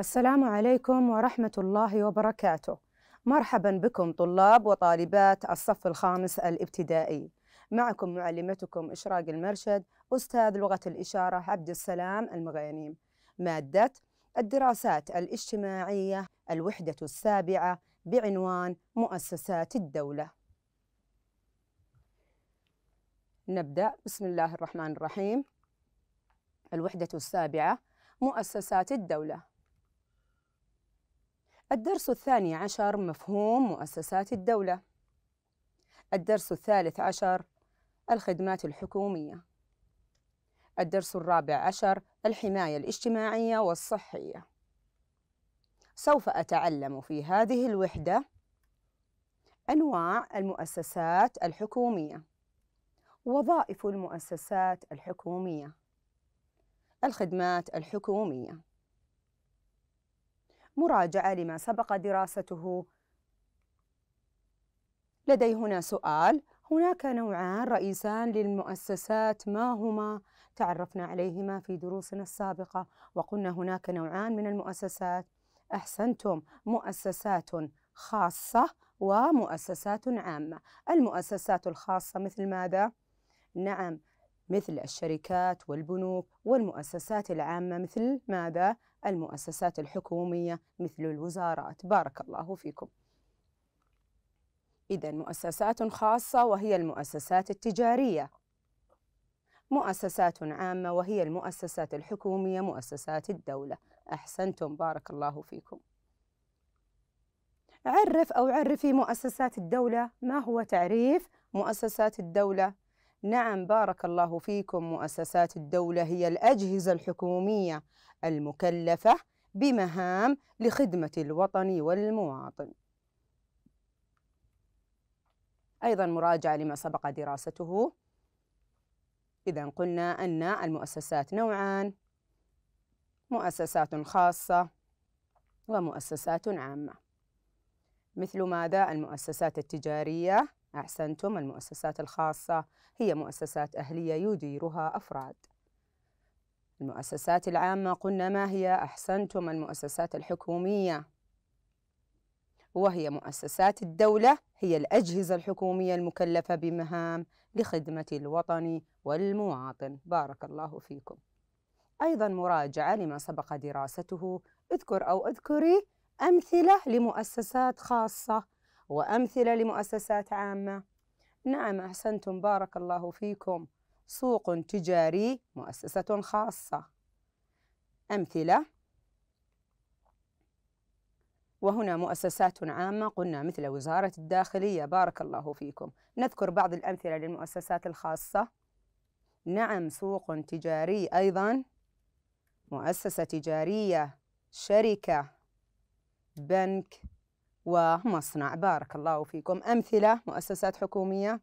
السلام عليكم ورحمة الله وبركاته. مرحبا بكم طلاب وطالبات الصف الخامس الابتدائي. معكم معلمتكم إشراق المرشد أستاذ لغة الإشارة عبد السلام المغينيم. مادة الدراسات الاجتماعية الوحدة السابعة بعنوان مؤسسات الدولة. نبدأ بسم الله الرحمن الرحيم. الوحدة السابعة مؤسسات الدولة الدرس الثاني عشر مفهوم مؤسسات الدولة الدرس الثالث عشر الخدمات الحكومية الدرس الرابع عشر الحماية الاجتماعية والصحية سوف أتعلم في هذه الوحدة أنواع المؤسسات الحكومية وظائف المؤسسات الحكومية الخدمات الحكوميه مراجعة لما سبق دراسته لدي هنا سؤال هناك نوعان رئيسان للمؤسسات ما هما تعرفنا عليهما في دروسنا السابقة وقلنا هناك نوعان من المؤسسات أحسنتم مؤسسات خاصة ومؤسسات عامة المؤسسات الخاصة مثل ماذا؟ نعم مثل الشركات والبنوك والمؤسسات العامة مثل ماذا؟ المؤسسات الحكومية مثل الوزارات بارك الله فيكم إذا مؤسسات خاصة وهي المؤسسات التجارية مؤسسات عامة وهي المؤسسات الحكومية مؤسسات الدولة أحسنتم بارك الله فيكم عرف أو عرفي مؤسسات الدولة ما هو تعريف مؤسسات الدولة نعم بارك الله فيكم مؤسسات الدولة هي الأجهزة الحكومية المكلفة بمهام لخدمة الوطن والمواطن أيضا مراجعة لما سبق دراسته إذا قلنا أن المؤسسات نوعان مؤسسات خاصة ومؤسسات عامة مثل ماذا المؤسسات التجارية أحسنتم المؤسسات الخاصة هي مؤسسات أهلية يديرها أفراد المؤسسات العامة قلنا ما هي أحسنتم المؤسسات الحكومية وهي مؤسسات الدولة هي الأجهزة الحكومية المكلفة بمهام لخدمة الوطن والمواطن بارك الله فيكم أيضا مراجعة لما سبق دراسته اذكر أو اذكري أمثلة لمؤسسات خاصة وأمثلة لمؤسسات عامة نعم أحسنتم بارك الله فيكم سوق تجاري مؤسسة خاصة أمثلة وهنا مؤسسات عامة قلنا مثل وزارة الداخلية بارك الله فيكم نذكر بعض الأمثلة للمؤسسات الخاصة نعم سوق تجاري أيضا مؤسسة تجارية شركة بنك ومصنع بارك الله فيكم أمثلة مؤسسات حكومية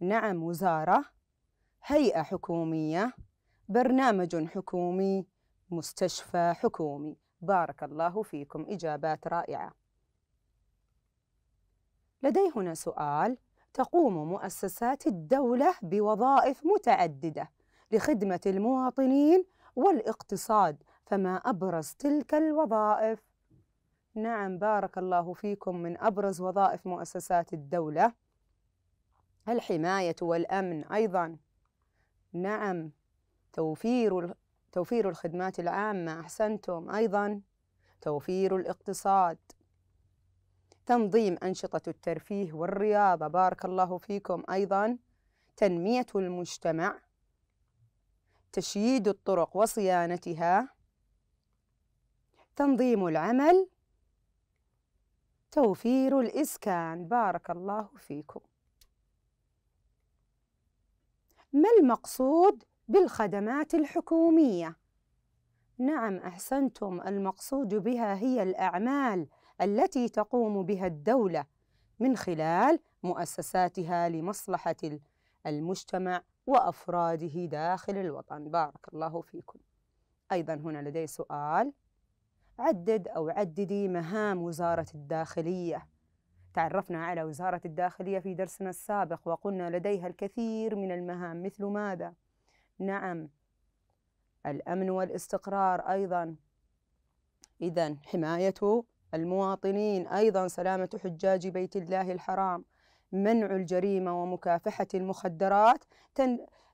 نعم وزارة هيئة حكومية برنامج حكومي مستشفى حكومي بارك الله فيكم إجابات رائعة لدي هنا سؤال تقوم مؤسسات الدولة بوظائف متعددة لخدمة المواطنين والاقتصاد فما أبرز تلك الوظائف؟ نعم بارك الله فيكم من أبرز وظائف مؤسسات الدولة الحماية والأمن أيضا نعم توفير توفير الخدمات العامة أحسنتم أيضا توفير الاقتصاد تنظيم أنشطة الترفيه والرياضة بارك الله فيكم أيضا تنمية المجتمع تشييد الطرق وصيانتها تنظيم العمل توفير الإسكان بارك الله فيكم ما المقصود بالخدمات الحكومية؟ نعم أحسنتم المقصود بها هي الأعمال التي تقوم بها الدولة من خلال مؤسساتها لمصلحة المجتمع وأفراده داخل الوطن بارك الله فيكم أيضا هنا لدي سؤال عدد أو عددي مهام وزارة الداخلية تعرفنا على وزارة الداخلية في درسنا السابق وقلنا لديها الكثير من المهام مثل ماذا؟ نعم الأمن والاستقرار أيضا إذا حماية المواطنين أيضا سلامة حجاج بيت الله الحرام منع الجريمة ومكافحة المخدرات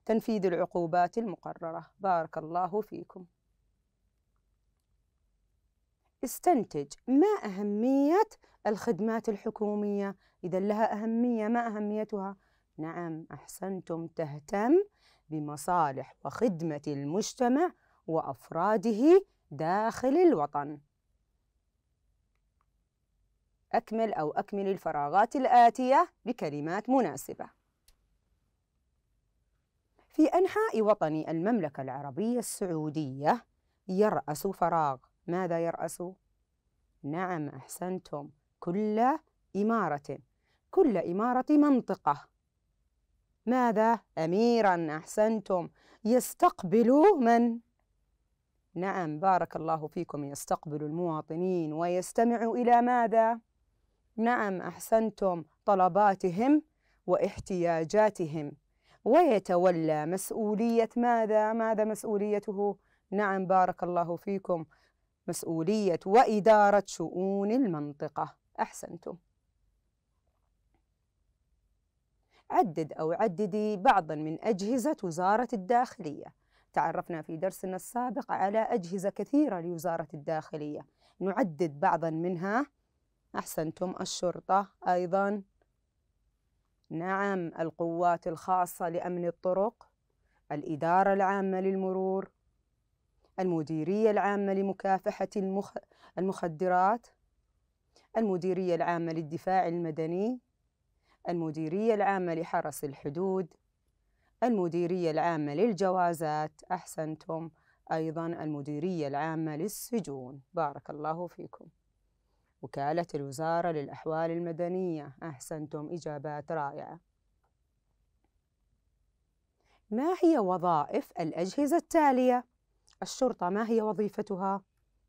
تنفيذ العقوبات المقررة بارك الله فيكم استنتج ما أهمية الخدمات الحكومية إذا لها أهمية ما أهميتها؟ نعم أحسنتم تهتم بمصالح وخدمة المجتمع وأفراده داخل الوطن أكمل أو أكمل الفراغات الآتية بكلمات مناسبة في أنحاء وطني المملكة العربية السعودية يرأس فراغ ماذا يرأس؟ نعم أحسنتم كل إمارة كل إمارة منطقة ماذا؟ أميرا أحسنتم يستقبل من؟ نعم بارك الله فيكم يستقبل المواطنين ويستمع إلى ماذا؟ نعم أحسنتم طلباتهم واحتياجاتهم ويتولى مسؤولية ماذا؟ ماذا مسؤوليته؟ نعم بارك الله فيكم مسؤولية وإدارة شؤون المنطقة أحسنتم عدد أو عددي بعضا من أجهزة وزارة الداخلية تعرفنا في درسنا السابق على أجهزة كثيرة لوزارة الداخلية نعدد بعضا منها أحسنتم الشرطة أيضا نعم القوات الخاصة لأمن الطرق الإدارة العامة للمرور المديرية العامة لمكافحة المخ... المخدرات المديرية العامة للدفاع المدني المديرية العامة لحرس الحدود المديرية العامة للجوازات أحسنتم أيضا المديرية العامة للسجون بارك الله فيكم وكالة الوزارة للأحوال المدنية أحسنتم إجابات رائعة ما هي وظائف الأجهزة التالية؟ الشرطة ما هي وظيفتها؟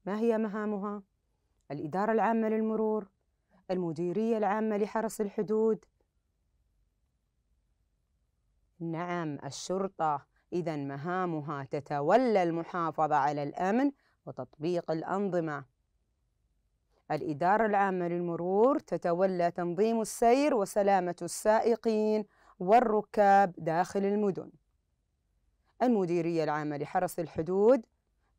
ما هي مهامها؟ الإدارة العامة للمرور، المديرية العامة لحرس الحدود. نعم الشرطة إذا مهامها تتولى المحافظة على الأمن وتطبيق الأنظمة. الإدارة العامة للمرور تتولى تنظيم السير وسلامة السائقين والركاب داخل المدن. المديرية العامة لحرس الحدود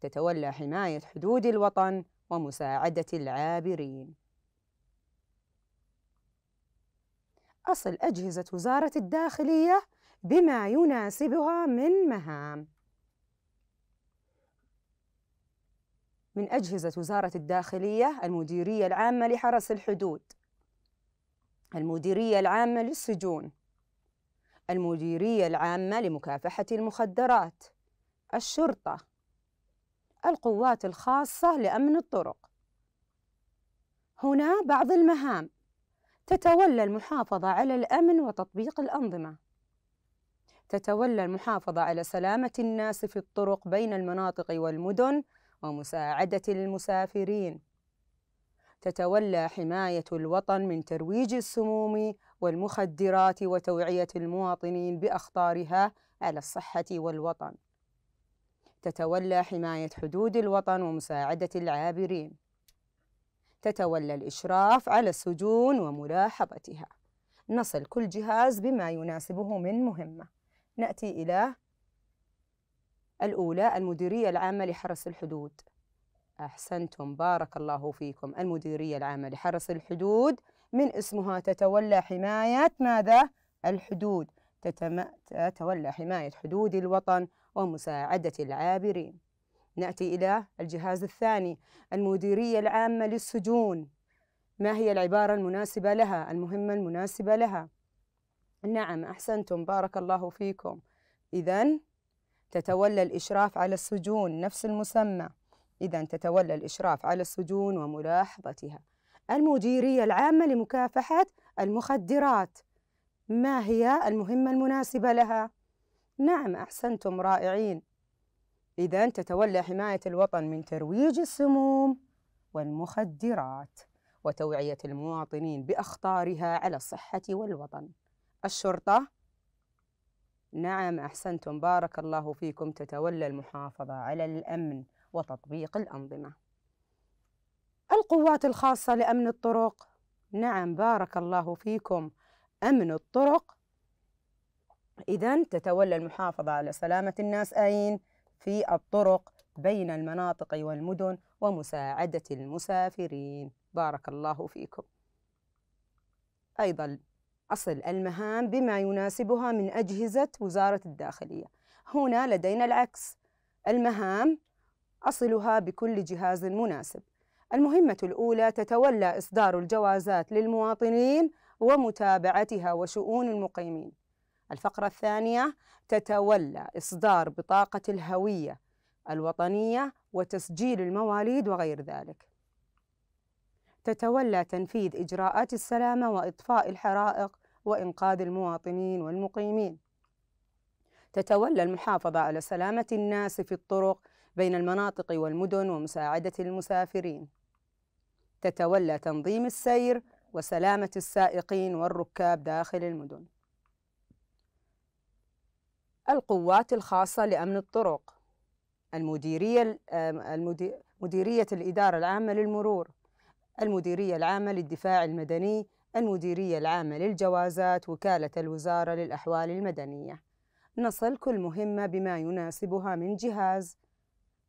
تتولى حماية حدود الوطن ومساعدة العابرين أصل أجهزة وزارة الداخلية بما يناسبها من مهام من أجهزة وزارة الداخلية المديرية العامة لحرس الحدود المديرية العامة للسجون المديرية العامة لمكافحة المخدرات الشرطة القوات الخاصة لأمن الطرق هنا بعض المهام تتولى المحافظة على الأمن وتطبيق الأنظمة تتولى المحافظة على سلامة الناس في الطرق بين المناطق والمدن ومساعدة المسافرين تتولى حماية الوطن من ترويج السموم والمخدرات وتوعية المواطنين بأخطارها على الصحة والوطن. تتولى حماية حدود الوطن ومساعدة العابرين. تتولى الإشراف على السجون وملاحظتها. نصل كل جهاز بما يناسبه من مهمة. نأتي إلى الأولى المديرية العامة لحرس الحدود. أحسنتم بارك الله فيكم المديرية العامة لحرس الحدود من اسمها تتولى حماية ماذا؟ الحدود تتولى حماية حدود الوطن ومساعدة العابرين نأتي إلى الجهاز الثاني المديرية العامة للسجون ما هي العبارة المناسبة لها المهمة المناسبة لها نعم أحسنتم بارك الله فيكم إذا تتولى الإشراف على السجون نفس المسمى إذا تتولى الإشراف على السجون وملاحظتها المديرية العامة لمكافحة المخدرات ما هي المهمة المناسبة لها؟ نعم أحسنتم رائعين إذا تتولى حماية الوطن من ترويج السموم والمخدرات وتوعية المواطنين بأخطارها على الصحة والوطن الشرطة نعم أحسنتم بارك الله فيكم تتولى المحافظة على الأمن وتطبيق الأنظمة. القوات الخاصة لأمن الطرق نعم بارك الله فيكم أمن الطرق إذا تتولى المحافظة على سلامة الناس أين؟ في الطرق بين المناطق والمدن ومساعدة المسافرين بارك الله فيكم أيضا أصل المهام بما يناسبها من أجهزة وزارة الداخلية هنا لدينا العكس المهام أصلها بكل جهاز مناسب المهمة الأولى تتولى إصدار الجوازات للمواطنين ومتابعتها وشؤون المقيمين الفقرة الثانية تتولى إصدار بطاقة الهوية الوطنية وتسجيل المواليد وغير ذلك تتولى تنفيذ إجراءات السلامة وإطفاء الحرائق وإنقاذ المواطنين والمقيمين تتولى المحافظة على سلامة الناس في الطرق بين المناطق والمدن ومساعدة المسافرين تتولى تنظيم السير وسلامة السائقين والركاب داخل المدن القوات الخاصة لأمن الطرق المديرية مديرية الإدارة العامة للمرور المديرية العامة للدفاع المدني المديرية العامة للجوازات وكالة الوزارة للأحوال المدنية نصل كل مهمة بما يناسبها من جهاز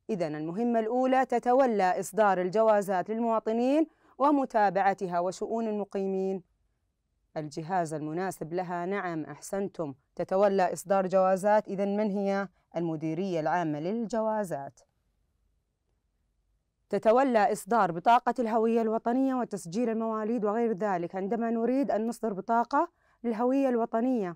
إذا المهمة الأولى تتولى إصدار الجوازات للمواطنين ومتابعتها وشؤون المقيمين الجهاز المناسب لها نعم أحسنتم تتولى إصدار جوازات إذا من هي المديرية العامة للجوازات تتولى إصدار بطاقة الهوية الوطنية وتسجيل المواليد وغير ذلك عندما نريد أن نصدر بطاقة للهوية الوطنية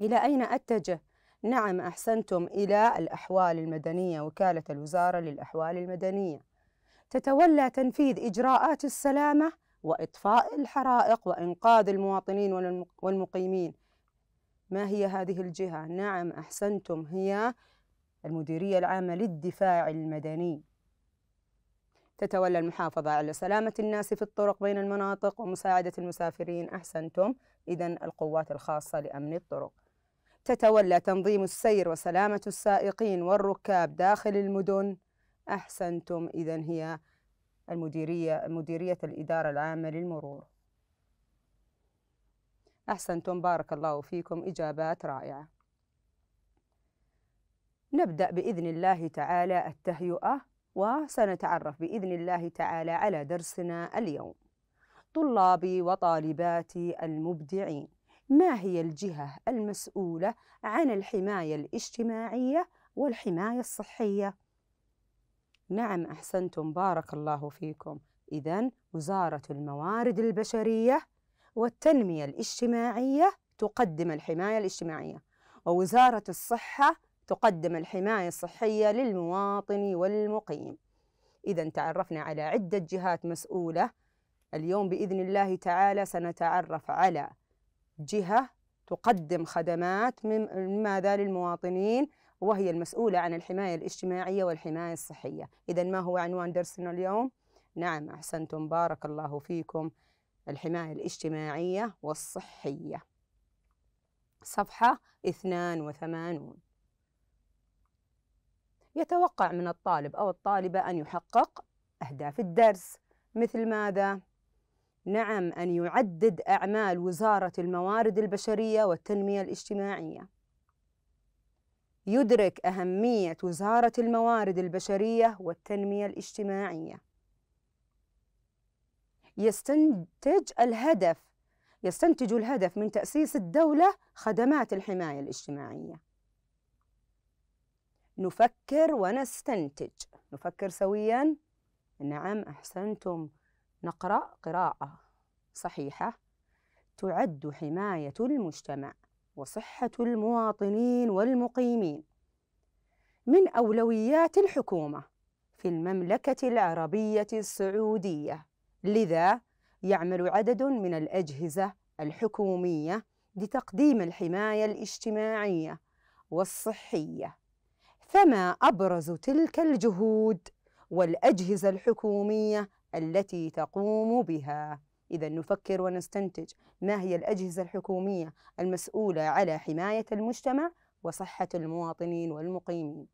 إلى أين أتجه نعم أحسنتم إلى الأحوال المدنية وكالة الوزارة للأحوال المدنية تتولى تنفيذ إجراءات السلامة وإطفاء الحرائق وإنقاذ المواطنين والمقيمين ما هي هذه الجهة؟ نعم أحسنتم هي المديرية العامة للدفاع المدني تتولى المحافظة على سلامة الناس في الطرق بين المناطق ومساعدة المسافرين أحسنتم إذا القوات الخاصة لأمن الطرق تتولى تنظيم السير وسلامة السائقين والركاب داخل المدن أحسنتم إذا هي المديرية مديرية الإدارة العامة للمرور أحسنتم بارك الله فيكم إجابات رائعة نبدأ بإذن الله تعالى التهيئة وسنتعرف بإذن الله تعالى على درسنا اليوم طلابي وطالباتي المبدعين ما هي الجهة المسؤولة عن الحماية الاجتماعية والحماية الصحية؟ نعم أحسنتم بارك الله فيكم إذا وزارة الموارد البشرية والتنمية الاجتماعية تقدم الحماية الاجتماعية ووزارة الصحة تقدم الحماية الصحية للمواطن والمقيم إذا تعرفنا على عدة جهات مسؤولة اليوم بإذن الله تعالى سنتعرف على جهة تقدم خدمات من ماذا للمواطنين وهي المسؤولة عن الحماية الاجتماعية والحماية الصحية إذا ما هو عنوان درسنا اليوم؟ نعم أحسنتم بارك الله فيكم الحماية الاجتماعية والصحية صفحة 82 يتوقع من الطالب أو الطالبة أن يحقق أهداف الدرس مثل ماذا؟ نعم أن يعدد أعمال وزارة الموارد البشرية والتنمية الاجتماعية يدرك أهمية وزارة الموارد البشرية والتنمية الاجتماعية يستنتج الهدف يستنتج الهدف من تأسيس الدولة خدمات الحماية الاجتماعية نفكر ونستنتج نفكر سويا نعم أحسنتم نقرأ قراءة صحيحة تعد حماية المجتمع وصحة المواطنين والمقيمين من أولويات الحكومة في المملكة العربية السعودية لذا يعمل عدد من الأجهزة الحكومية لتقديم الحماية الاجتماعية والصحية فما أبرز تلك الجهود والأجهزة الحكومية التي تقوم بها إذا نفكر ونستنتج ما هي الأجهزة الحكومية المسؤولة على حماية المجتمع وصحة المواطنين والمقيمين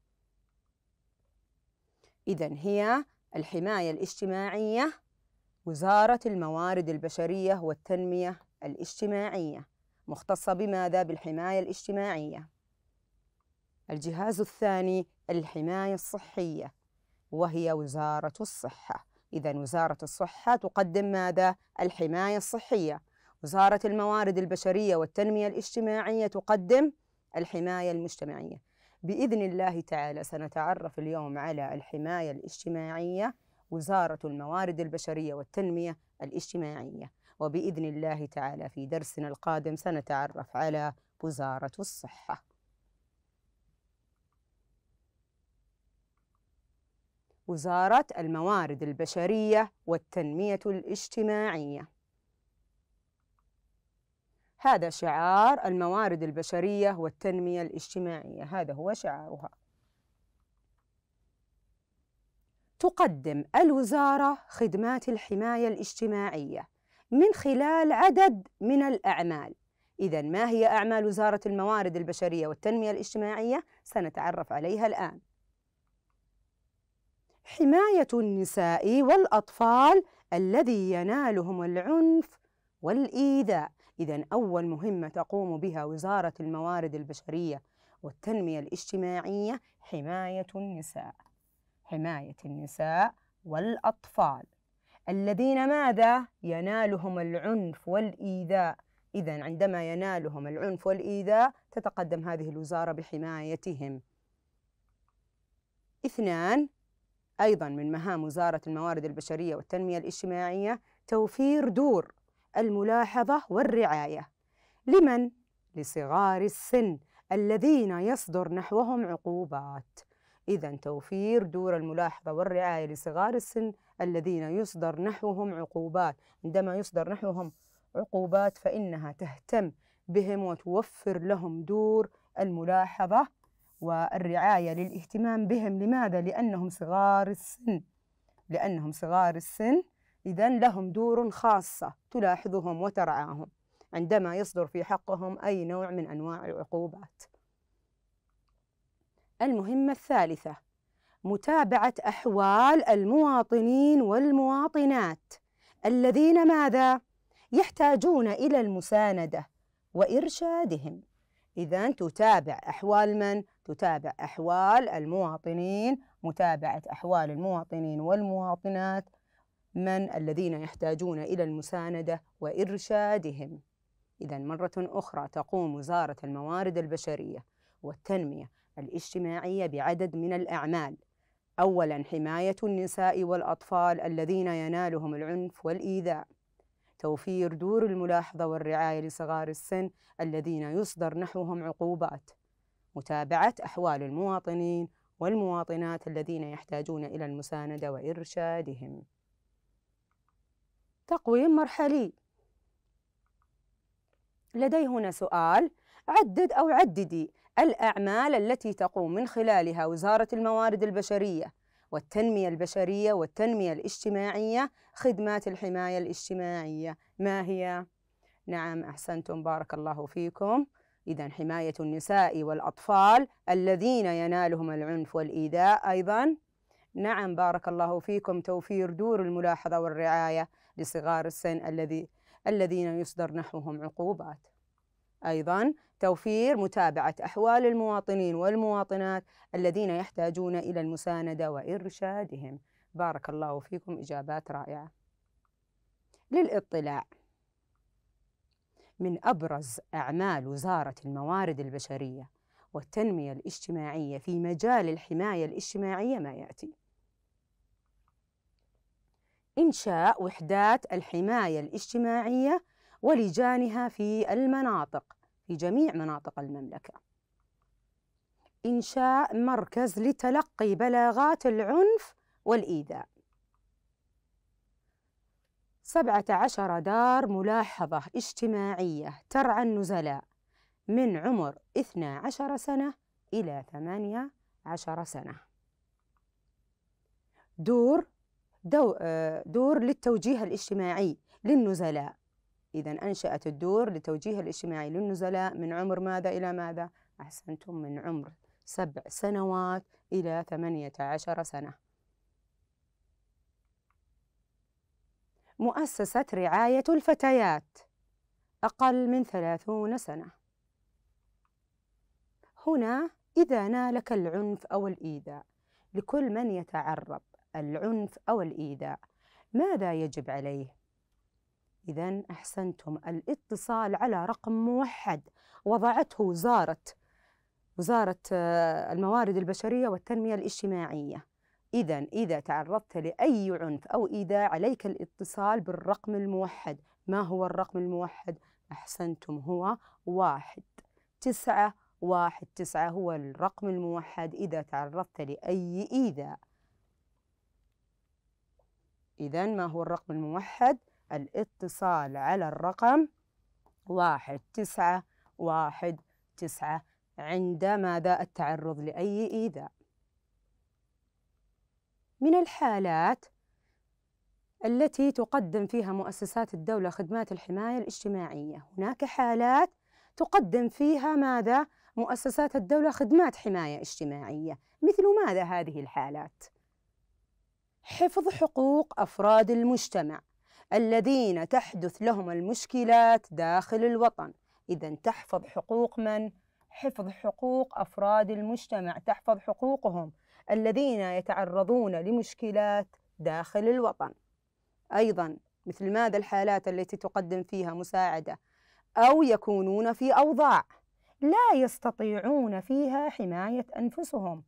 إذا هي الحماية الاجتماعية وزارة الموارد البشرية والتنمية الاجتماعية مختصة بماذا بالحماية الاجتماعية الجهاز الثاني الحماية الصحية وهي وزارة الصحة إذا وزارة الصحة تقدم ماذا؟ الحماية الصحية وزارة الموارد البشرية والتنمية الاجتماعية تقدم الحماية المجتمعية بإذن الله تعالى سنتعرف اليوم على الحماية الاجتماعية وزارة الموارد البشرية والتنمية الاجتماعية وبإذن الله تعالى في درسنا القادم سنتعرف على وزارة الصحة وزارة الموارد البشرية والتنمية الاجتماعية هذا شعار الموارد البشرية والتنمية الاجتماعية هذا هو شعارها تقدم الوزارة خدمات الحماية الاجتماعية من خلال عدد من الأعمال إذا ما هي أعمال وزارة الموارد البشرية والتنمية الاجتماعية؟ سنتعرف عليها الآن حماية النساء والأطفال الذي ينالهم العنف والإيذاء إذا أول مهمة تقوم بها وزارة الموارد البشرية والتنمية الاجتماعية حماية النساء حماية النساء والأطفال الذين ماذا ينالهم العنف والإيذاء إذا عندما ينالهم العنف والإيذاء تتقدم هذه الوزارة بحمايتهم اثنان أيضا من مهام وزارة الموارد البشرية والتنمية الاجتماعية توفير دور الملاحظة والرعاية لمن؟ لصغار السن الذين يصدر نحوهم عقوبات إذا توفير دور الملاحظة والرعاية لصغار السن الذين يصدر نحوهم عقوبات عندما يصدر نحوهم عقوبات فإنها تهتم بهم وتوفر لهم دور الملاحظة والرعاية للاهتمام بهم لماذا؟ لأنهم صغار السن لأنهم صغار السن إذا لهم دور خاصة تلاحظهم وترعاهم عندما يصدر في حقهم أي نوع من أنواع العقوبات المهمة الثالثة متابعة أحوال المواطنين والمواطنات الذين ماذا؟ يحتاجون إلى المساندة وإرشادهم إذا تتابع أحوال من؟ تتابع أحوال المواطنين متابعة أحوال المواطنين والمواطنات من الذين يحتاجون إلى المساندة وإرشادهم إذا مرة أخرى تقوم وزارة الموارد البشرية والتنمية الاجتماعية بعدد من الأعمال أولا حماية النساء والأطفال الذين ينالهم العنف والإيذاء توفير دور الملاحظة والرعاية لصغار السن الذين يصدر نحوهم عقوبات متابعة أحوال المواطنين والمواطنات الذين يحتاجون إلى المساندة وإرشادهم تقويم مرحلي لدي هنا سؤال عدد أو عددي الأعمال التي تقوم من خلالها وزارة الموارد البشرية والتنمية البشرية والتنمية الاجتماعية خدمات الحماية الاجتماعية ما هي؟ نعم أحسنتم بارك الله فيكم إذا حماية النساء والأطفال الذين ينالهم العنف والإيذاء أيضا نعم بارك الله فيكم توفير دور الملاحظة والرعاية لصغار السن الذي الذين يصدر نحوهم عقوبات أيضا توفير متابعة أحوال المواطنين والمواطنات الذين يحتاجون إلى المساندة وإرشادهم بارك الله فيكم إجابات رائعة للاطلاع من أبرز أعمال وزارة الموارد البشرية والتنمية الاجتماعية في مجال الحماية الاجتماعية ما يأتي: إنشاء وحدات الحماية الاجتماعية ولجانها في المناطق في جميع مناطق المملكة. إنشاء مركز لتلقي بلاغات العنف والإيذاء. سبعة عشر دار ملاحظة اجتماعية ترعى النزلاء من عمر اثنا عشر سنة إلى ثمانية عشر سنة دور دو دور للتوجيه الاجتماعي للنزلاء إذا أنشأت الدور للتوجيه الاجتماعي للنزلاء من عمر ماذا إلى ماذا؟ أحسنتم من عمر سبع سنوات إلى ثمانية عشر سنة مؤسسة رعاية الفتيات أقل من ثلاثون سنة هنا إذا نالك العنف أو الإيذاء لكل من يتعرض العنف أو الإيذاء ماذا يجب عليه؟ إذا أحسنتم الاتصال على رقم موحد وضعته وزارة وزارة آه، الموارد البشرية والتنمية الاجتماعية إذا إذا تعرضت لأي عنف أو إيذاء عليك الاتصال بالرقم الموحد ما هو الرقم الموحد؟ أحسنتم هو واحد تسعة واحد تسعة هو الرقم الموحد إذا تعرضت لأي إيذاء إذا ما هو الرقم الموحد؟ الاتصال على الرقم واحد تسعة واحد تسعة عند ماذا التعرض لأي إيذاء من الحالات التي تقدم فيها مؤسسات الدولة خدمات الحماية الاجتماعية هناك حالات تقدم فيها ماذا؟ مؤسسات الدولة خدمات حماية اجتماعية مثل ماذا هذه الحالات؟ حفظ حقوق أفراد المجتمع الذين تحدث لهم المشكلات داخل الوطن إذا تحفظ حقوق من؟ حفظ حقوق أفراد المجتمع تحفظ حقوقهم الذين يتعرضون لمشكلات داخل الوطن أيضا مثل ماذا الحالات التي تقدم فيها مساعدة أو يكونون في أوضاع لا يستطيعون فيها حماية أنفسهم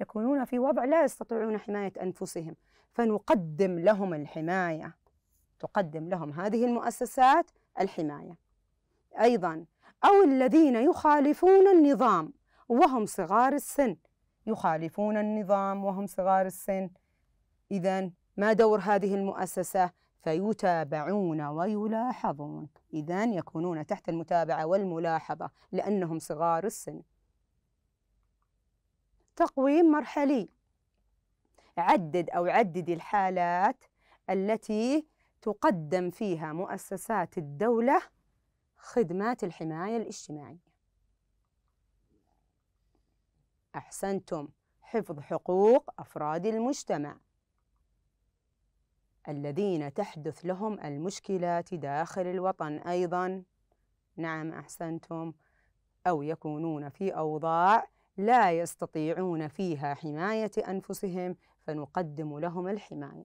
يكونون في وضع لا يستطيعون حماية أنفسهم فنقدم لهم الحماية تقدم لهم هذه المؤسسات الحماية أيضا أو الذين يخالفون النظام وهم صغار السن يخالفون النظام وهم صغار السن إذا ما دور هذه المؤسسة فيتابعون ويلاحظون إذا يكونون تحت المتابعة والملاحظة لأنهم صغار السن تقويم مرحلي عدد أو عدد الحالات التي تقدم فيها مؤسسات الدولة خدمات الحماية الاجتماعية أحسنتم حفظ حقوق أفراد المجتمع الذين تحدث لهم المشكلات داخل الوطن أيضا نعم أحسنتم أو يكونون في أوضاع لا يستطيعون فيها حماية أنفسهم فنقدم لهم الحماية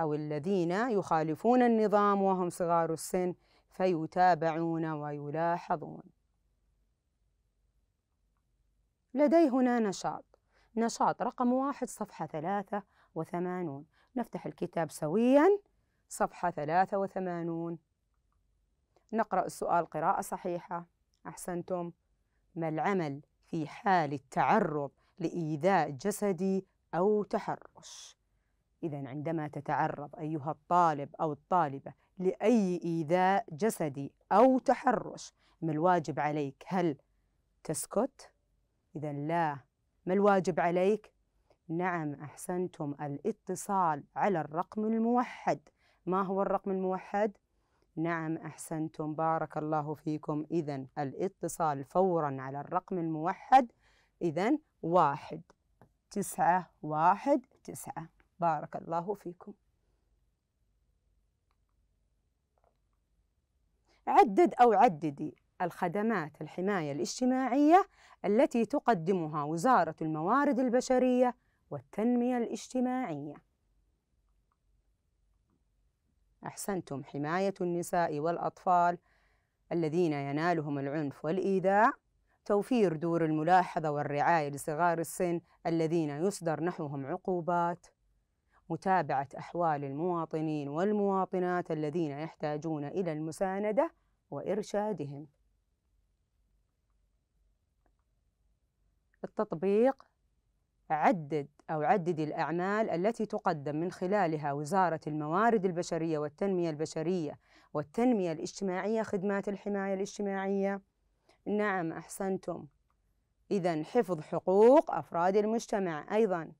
أو الذين يخالفون النظام وهم صغار السن فيتابعون ويلاحظون لدي هنا نشاط نشاط رقم واحد صفحة ثلاثة وثمانون نفتح الكتاب سويا صفحة ثلاثة وثمانون نقرأ السؤال قراءة صحيحة أحسنتم ما العمل في حال التعرض لإيذاء جسدي أو تحرش إذا عندما تتعرض أيها الطالب أو الطالبة لأي إيذاء جسدي أو تحرش ما الواجب عليك هل تسكت إذا لا ما الواجب عليك؟ نعم أحسنتم الاتصال على الرقم الموحد ما هو الرقم الموحد؟ نعم أحسنتم بارك الله فيكم إذا الاتصال فورا على الرقم الموحد إذا واحد تسعة واحد تسعة بارك الله فيكم عدد أو عددي الخدمات الحماية الاجتماعية التي تقدمها وزارة الموارد البشرية والتنمية الاجتماعية. أحسنتم حماية النساء والأطفال الذين ينالهم العنف والإيذاء، توفير دور الملاحظة والرعاية لصغار السن الذين يصدر نحوهم عقوبات، متابعة أحوال المواطنين والمواطنات الذين يحتاجون إلى المساندة وإرشادهم التطبيق عدد أو عدد الأعمال التي تقدم من خلالها وزارة الموارد البشرية والتنمية البشرية والتنمية الاجتماعية خدمات الحماية الاجتماعية نعم أحسنتم إذا حفظ حقوق أفراد المجتمع أيضا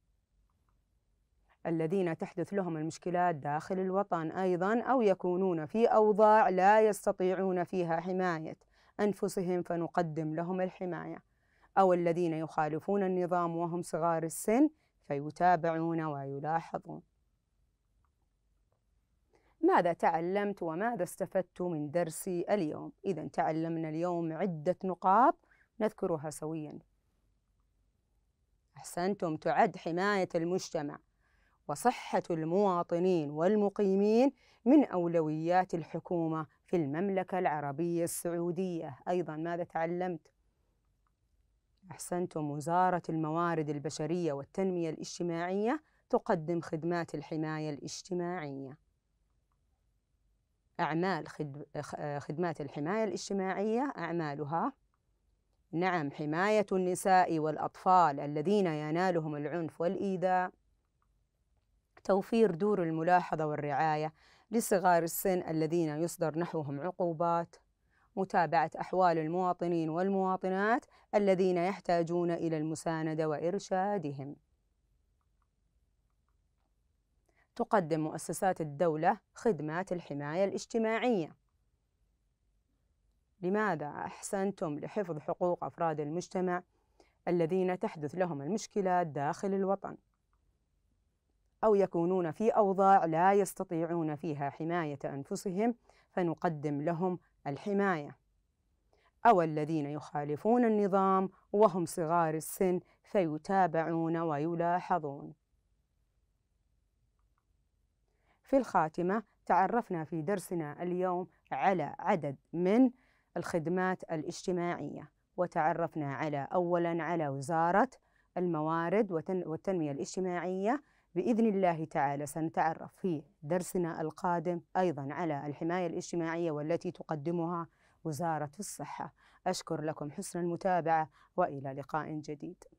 الذين تحدث لهم المشكلات داخل الوطن أيضا أو يكونون في أوضاع لا يستطيعون فيها حماية أنفسهم فنقدم لهم الحماية أو الذين يخالفون النظام وهم صغار السن فيتابعون ويلاحظون ماذا تعلمت وماذا استفدت من درسي اليوم؟ إذا تعلمنا اليوم عدة نقاط نذكرها سويا. أحسنتم تعد حماية المجتمع وصحة المواطنين والمقيمين من أولويات الحكومة في المملكة العربية السعودية، أيضا ماذا تعلمت؟ أحسنتم وزارة الموارد البشرية والتنمية الاجتماعية تقدم خدمات الحماية الاجتماعية أعمال خدمات الحماية الاجتماعية أعمالها نعم حماية النساء والأطفال الذين ينالهم العنف والإيذاء توفير دور الملاحظة والرعاية لصغار السن الذين يصدر نحوهم عقوبات متابعة أحوال المواطنين والمواطنات الذين يحتاجون إلى المساندة وإرشادهم. تقدم مؤسسات الدولة خدمات الحماية الاجتماعية. لماذا أحسنتم لحفظ حقوق أفراد المجتمع الذين تحدث لهم المشكلات داخل الوطن؟ أو يكونون في أوضاع لا يستطيعون فيها حماية أنفسهم فنقدم لهم الحماية أو الذين يخالفون النظام وهم صغار السن فيتابعون ويلاحظون في الخاتمة تعرفنا في درسنا اليوم على عدد من الخدمات الاجتماعية وتعرفنا على أولا على وزارة الموارد والتنمية الاجتماعية باذن الله تعالى سنتعرف في درسنا القادم ايضا على الحمايه الاجتماعيه والتي تقدمها وزاره الصحه اشكر لكم حسن المتابعه والى لقاء جديد